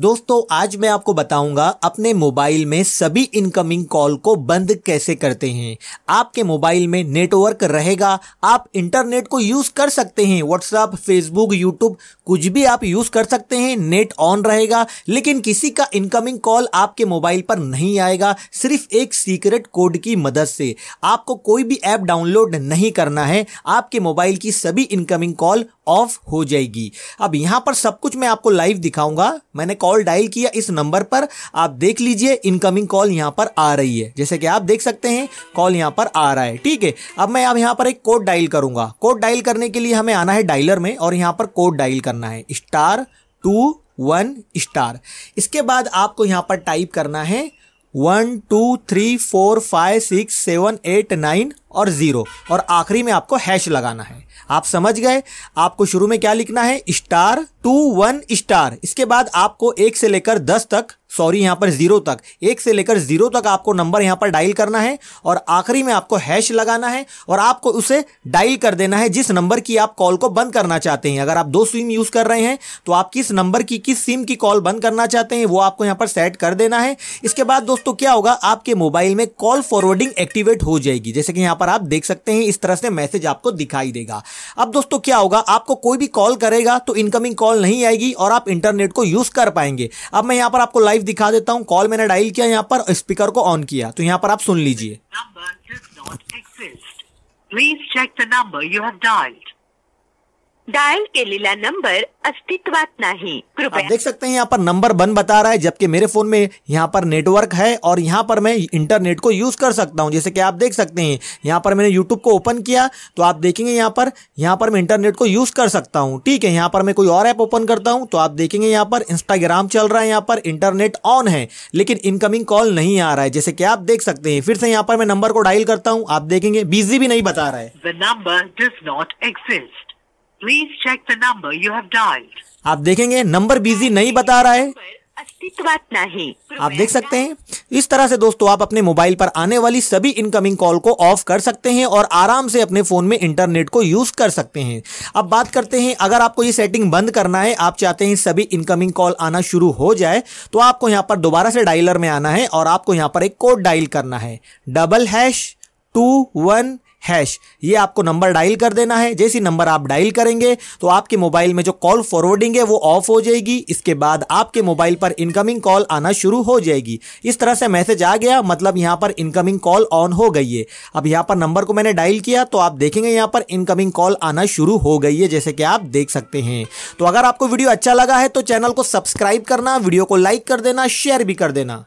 दोस्तों आज मैं आपको बताऊंगा अपने मोबाइल में सभी इनकमिंग कॉल को बंद कैसे करते हैं आपके मोबाइल में नेटवर्क रहेगा आप इंटरनेट को यूज़ कर सकते हैं व्हाट्सएप फेसबुक यूट्यूब कुछ भी आप यूज़ कर सकते हैं नेट ऑन रहेगा लेकिन किसी का इनकमिंग कॉल आपके मोबाइल पर नहीं आएगा सिर्फ एक सीक्रेट कोड की मदद से आपको कोई भी ऐप डाउनलोड नहीं करना है आपके मोबाइल की सभी इनकमिंग कॉल ऑफ हो जाएगी अब यहाँ पर सब कुछ मैं आपको लाइव दिखाऊंगा मैंने कॉल डायल किया इस नंबर पर आप देख लीजिए इनकमिंग कॉल यहाँ पर आ रही है जैसे कि आप देख सकते हैं कॉल यहाँ पर आ रहा है ठीक है अब मैं अब यहाँ पर एक कोड डायल करूंगा कोड डायल करने के लिए हमें आना है डायलर में और यहाँ पर कोड डायल करना है स्टार टू वन स्टार इसके बाद आपको यहाँ पर टाइप करना है one two three four five six seven eight nine और ज़ीरो और आखिरी में आपको हैश लगाना है आप समझ गए आपको शुरू में क्या लिखना है स्टार टू वन स्टार इसके बाद आपको एक से लेकर दस तक सॉरी यहां पर जीरो तक एक से लेकर जीरो तक आपको नंबर यहां पर डायल करना है और आखिरी में आपको हैश लगाना है और आपको उसे डायल कर देना है जिस नंबर की आप कॉल को बंद करना चाहते हैं अगर आप दो सिम यूज कर रहे हैं तो आप किस नंबर की किस सिम की कॉल बंद करना चाहते हैं वो आपको यहां पर सेट कर देना है इसके बाद दोस्तों क्या होगा आपके मोबाइल में कॉल फॉरवर्डिंग एक्टिवेट हो जाएगी जैसे कि यहां पर आप देख सकते हैं इस तरह से मैसेज आपको दिखाई देगा अब दोस्तों क्या होगा आपको कोई भी कॉल करेगा तो इनकमिंग कॉल नहीं आएगी और आप इंटरनेट को यूज कर पाएंगे अब मैं यहाँ पर आपको लाइव दिखा देता हूँ कॉल मैंने डायल किया यहाँ पर स्पीकर को ऑन किया तो यहाँ पर आप सुन लीजिए Please check the number you have dialed. Dial केलेला नंबर अस्तित्व नहीं कृपया आप देख सकते हैं यहाँ पर नंबर बन बता रहा है जबकि मेरे फोन में यहाँ पर नेटवर्क है और यहाँ पर मैं इंटरनेट को यूज कर सकता हूँ जैसे कि आप देख सकते हैं यहाँ पर मैंने यूट्यूब को ओपन किया तो आप देखेंगे यहाँ पर यहाँ पर मैं इंटरनेट को यूज कर सकता हूँ ठीक है यहाँ पर मैं कोई और ऐप ओपन करता हूँ तो आप देखेंगे यहाँ पर इंस्टाग्राम चल रहा है यहाँ पर इंटरनेट ऑन है लेकिन इनकमिंग कॉल नहीं आ रहा है जैसे कि आप देख सकते हैं फिर से यहाँ पर मैं नंबर को डायल करता हूँ आप देखेंगे बिजी भी नहीं बता रहा है number does not exist please check the number you have dialled आप देखेंगे नंबर बिजी नहीं बता रहा है नहीं आप देख सकते हैं इस तरह से दोस्तों आप अपने मोबाइल पर आने वाली सभी इनकमिंग कॉल को ऑफ कर सकते हैं और आराम से अपने फोन में इंटरनेट को यूज कर सकते हैं अब बात करते हैं अगर आपको ये सेटिंग बंद करना है आप चाहते हैं सभी इनकमिंग कॉल आना शुरू हो जाए तो आपको यहाँ पर दोबारा से डायलर में आना है और आपको यहाँ पर एक कोड डायल करना है double hash two one hash ये आपको नंबर डायल कर देना है जैसी नंबर आप डायल करेंगे तो आपके मोबाइल में जो कॉल फॉरवर्डिंग है वो ऑफ हो जाएगी इसके बाद आपके मोबाइल पर इनकमिंग कॉल आना शुरू हो जाएगी इस तरह से मैसेज आ गया मतलब यहाँ पर इनकमिंग कॉल ऑन हो गई है अब यहाँ पर नंबर को मैंने डायल किया तो आप देखेंगे यहाँ पर इनकमिंग कॉल आना शुरू हो गई है जैसे कि आप देख सकते हैं तो अगर आपको वीडियो अच्छा लगा है तो चैनल को सब्सक्राइब करना वीडियो को लाइक कर देना शेयर भी कर देना